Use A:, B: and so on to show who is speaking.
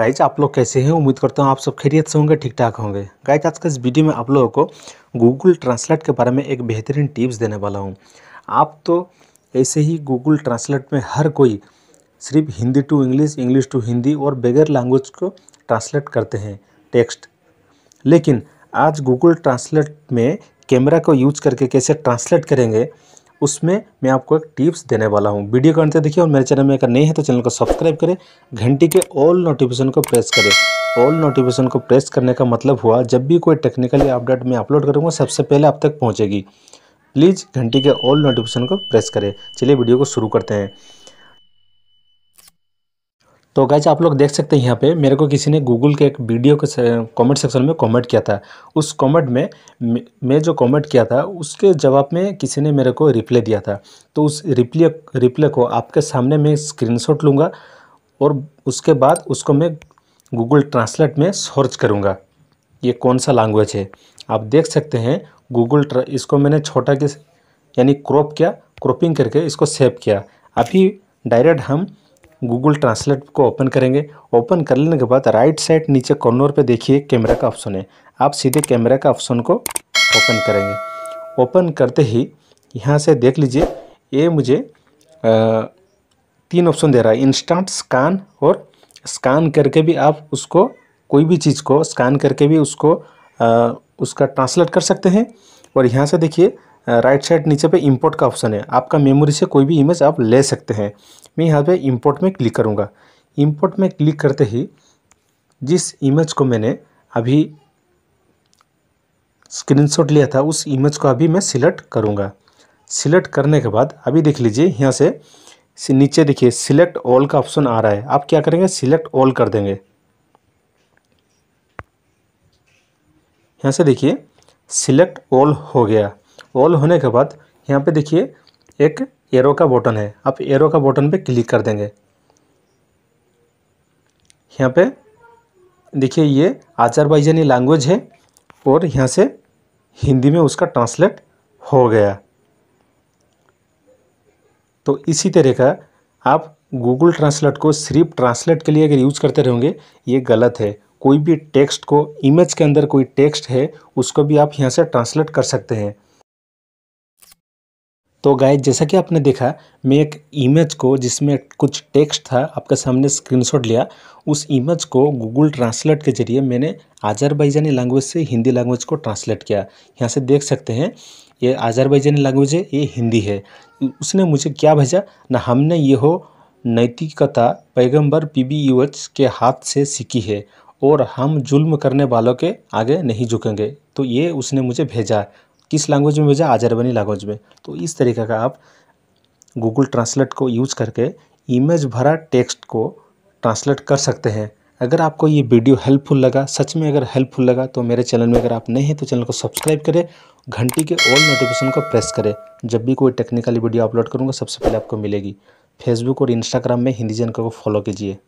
A: guys आप लोग कैसे हैं उम्मीद करता हूँ आप सब खैरियत से होंगे ठीक ठाक होंगे गाइज आज के इस वीडियो में आप लोगों को गूगल ट्रांसलेट के बारे में एक बेहतरीन टिप्स देने वाला हूँ आप तो ऐसे ही गूगल ट्रांसलेट में हर कोई सिर्फ Hindi to English English to Hindi और बगैर लैंग्वेज को ट्रांसलेट करते हैं टेक्स्ट लेकिन आज गूगल ट्रांसलेट में कैमरा को यूज करके कैसे ट्रांसलेट करेंगे उसमें मैं आपको एक टिप्स देने वाला हूँ वीडियो करते देखिए और मेरे चैनल में अगर नहीं है तो चैनल को सब्सक्राइब करें घंटी के ऑल नोटिफिकेशन को प्रेस करें ऑल नोटिफिकेशन को प्रेस करने का मतलब हुआ जब भी कोई टेक्निकली अपडेट मैं अपलोड करूँगा सबसे पहले आप तक पहुँचेगी प्लीज़ घंटी के ऑल नोटिफिकेशन को प्रेस करें चलिए वीडियो को शुरू करते हैं तो गाइज आप लोग देख सकते हैं यहाँ पे मेरे को किसी ने गूगल के एक वीडियो के कमेंट सेक्शन में कमेंट किया था उस कमेंट में मैं जो कमेंट किया था उसके जवाब में किसी ने मेरे को रिप्लाई दिया था तो उस रिप्ले रिप्ले को आपके सामने मैं स्क्रीनशॉट लूँगा और उसके बाद उसको मैं गूगल ट्रांसलेट में सर्च करूँगा ये कौन सा लैंग्वेज है आप देख सकते हैं गूगल इसको मैंने छोटा के यानी क्रॉप किया क्रॉपिंग करके इसको सेव किया अभी डायरेक्ट हम गूगल ट्रांसलेट को ओपन करेंगे ओपन कर लेने के बाद राइट साइड नीचे कॉर्नर पे देखिए कैमरा का ऑप्शन है आप सीधे कैमरा का ऑप्शन को ओपन करेंगे ओपन करते ही यहाँ से देख लीजिए ये मुझे आ, तीन ऑप्शन दे रहा है इंस्टेंट स्कैन और स्कैन करके भी आप उसको कोई भी चीज़ को स्कैन करके भी उसको आ, उसका ट्रांसलेट कर सकते हैं और यहाँ से देखिए राइट साइड नीचे पे इंपोर्ट का ऑप्शन है आपका मेमोरी से कोई भी इमेज आप ले सकते हैं मैं यहाँ पे इंपोर्ट में क्लिक करूँगा इंपोर्ट में क्लिक करते ही जिस इमेज को मैंने अभी स्क्रीनशॉट लिया था उस इमेज को अभी मैं सिलेक्ट करूँगा सिलेक्ट करने के बाद अभी देख लीजिए यहाँ से नीचे देखिए सिलेक्ट ऑल का ऑप्शन आ रहा है आप क्या करेंगे सिलेक्ट ऑल कर देंगे यहाँ से देखिए सिलेक्ट ऑल हो गया ऑल होने के बाद यहाँ पे देखिए एक एरो का बटन है आप एरो का बटन पे क्लिक कर देंगे यहाँ पे देखिए ये आजरबाईजानी लैंग्वेज है और यहाँ से हिंदी में उसका ट्रांसलेट हो गया तो इसी तरह का आप गूगल ट्रांसलेट को सिर्फ ट्रांसलेट के लिए अगर यूज़ करते रहोगे ये गलत है कोई भी टेक्स्ट को इमेज के अंदर कोई टेक्स्ट है उसको भी आप यहाँ से ट्रांसलेट कर सकते हैं तो गाय जैसा कि आपने देखा मैं एक इमेज को जिसमें कुछ टेक्स्ट था आपके सामने स्क्रीनशॉट लिया उस इमेज को गूगल ट्रांसलेट के जरिए मैंने आज़रबाईजानी लैंग्वेज से हिंदी लैंग्वेज को ट्रांसलेट किया यहाँ से देख सकते हैं ये आजरबाइजानी लैंग्वेज है ये हिंदी है उसने मुझे क्या भेजा ना हमने ये हो नैतिकता पैगम्बर पी के हाथ से सीखी है और हम जुल्म करने वालों के आगे नहीं झुकेंगे तो ये उसने मुझे भेजा किस लैंग्वेज में भेजा आजरबनी लैंग्वेज में तो इस तरीके का आप गूगल ट्रांसलेट को यूज करके इमेज भरा टेक्स्ट को ट्रांसलेट कर सकते हैं अगर आपको ये वीडियो हेल्पफुल लगा सच में अगर हेल्पफुल लगा तो मेरे चैनल में अगर आप नए हैं तो चैनल को सब्सक्राइब करें घंटी के ऑल नोटिफिकेशन को प्रेस करें जब भी कोई टेक्निकली वीडियो अपलोड करूँगा सबसे पहले आपको मिलेगी फेसबुक और इंस्टाग्राम में हिंदी जनकर को फॉलो कीजिए